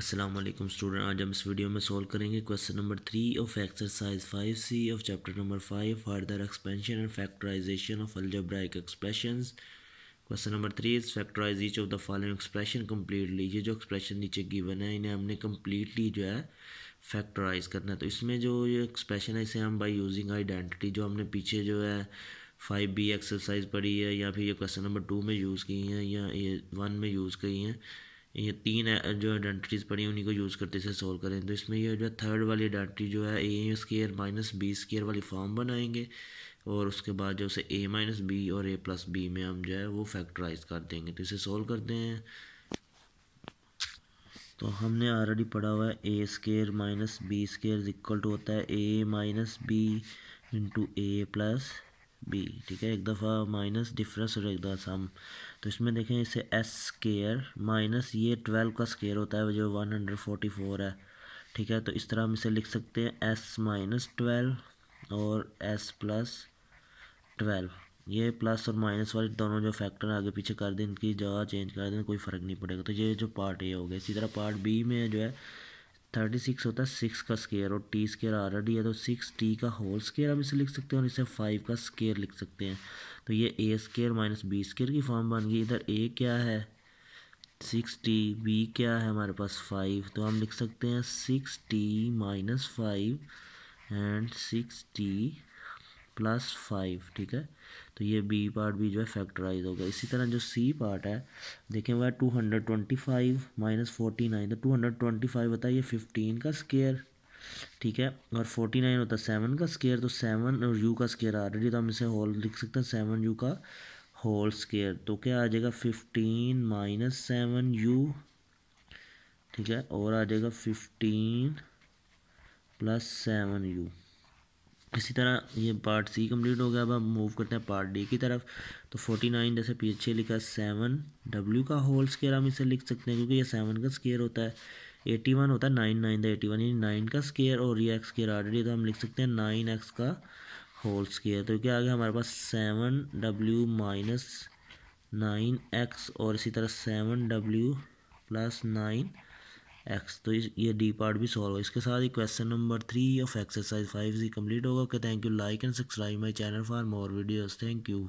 अस्सलाम वालेकुम स्टूडेंट आज हम इस वीडियो में सॉल्व करेंगे question number three of exercise five C of chapter number five further expansion and factorisation of algebraic expression question number three is factorise each of the following expression completely ये जो expression नीचे given है इन्हें हमने completely जो है factorise करना है तो इसमें जो ये एक्सप्रेशन है इसे हम बाई यूजिंग आइडेंटिटी जो हमने पीछे जो है फाइव बी एक्सरसाइज पढ़ी है या फिर ये क्वेश्चन नंबर टू में यूज़ की हैं या ये वन में यूज़ की हैं ये तीन जो आइडेंटिटीज़ पड़ी हैं उन्हीं को यूज़ करते से सोल्व करें तो इसमें ये जो थर्ड वाली आइडेंटिटी जो है a square minus b square वाली फॉर्म बनाएंगे और उसके बाद जो उसे ए माइनस बी और ए प्लस बी में हम जो है वो फैक्टराइज कर देंगे तो इसे सोल्व करते हैं तो हमने ऑलरेडी पढ़ा हुआ है a square minus b square equal to होता है a minus b into a plus b ठीक है एक दफ़ा माइनस डिफरेंस और एक दफ़ा सम तो इसमें देखें इसे एस स्केयर माइनस ये ट्वेल्व का स्केयर होता है जो वन हंड्रेड फोर्टी फोर है ठीक है तो इस तरह हम इसे लिख सकते हैं एस माइनस ट्वेल्व और एस प्लस ट्वेल्व ये प्लस और माइनस वाले दोनों जो फैक्टर आगे पीछे कर दें इनकी जगह चेंज कर दें कोई फ़र्क नहीं पड़ेगा तो ये जो पार्ट ए हो गया इसी तरह पार्ट बी में जो है थर्टी सिक्स होता है सिक्स का स्केयर और टी स्केयर ऑलरेडी है तो सिक्स टी का होल स्केयर हम इसे लिख सकते हैं और इसे फाइव का स्केयर लिख सकते हैं तो ये a square minus b square की फॉर्म बन गई इधर ए क्या है सिक्स टी बी क्या है हमारे पास फाइव तो हम लिख सकते हैं six t minus five and six t plus five ठीक है तो ये बी पार्ट भी जो है फैक्टराइज होगा इसी तरह जो सी पार्ट है देखें वह two hundred twenty five minus forty nine तो टू हंड्रेड ट्वेंटी फाइव होता है ये फिफ्टीन का स्केयर ठीक है और फोर्टी नाइन होता है सेवन का स्केयर तो सेवन और यू का स्केयर ऑलरेडी तो हम इसे होल लिख सकते हैं सेवन यू का होल स्केयर तो क्या आ जाएगा फिफ्टीन माइनस सेवन यू ठीक है और आ जाएगा फिफ्टीन प्लस सेवन यू इसी तरह ये पार्ट सी कंप्लीट हो गया अब हम मूव करते हैं पार्ट डी की तरफ तो फोर्टी नाइन जैसे पीछे लिखा सेवन डब्ल्यू का होल स्केयर हम इसे लिख सकते हैं क्योंकि ये सेवन का स्केयर होता है एटी वन होता है नाइन नाइन था एटी वन यानी नाइन का स्केयर और ये एक्स स्केयर ऑलरेडी तो हम लिख सकते हैं नाइन एक्स का होल स्केयर तो क्या आ गया हमारे पास सेवन डब्ल्यू माइनस नाइन एक्स और इसी तरह सेवन डब्ल्यू प्लस नाइन एक्स तो ये डी पार्ट भी सॉल्व है इसके साथ ही question number three of exercise five G complete होगा okay thank you like and subscribe my channel for more videos thank you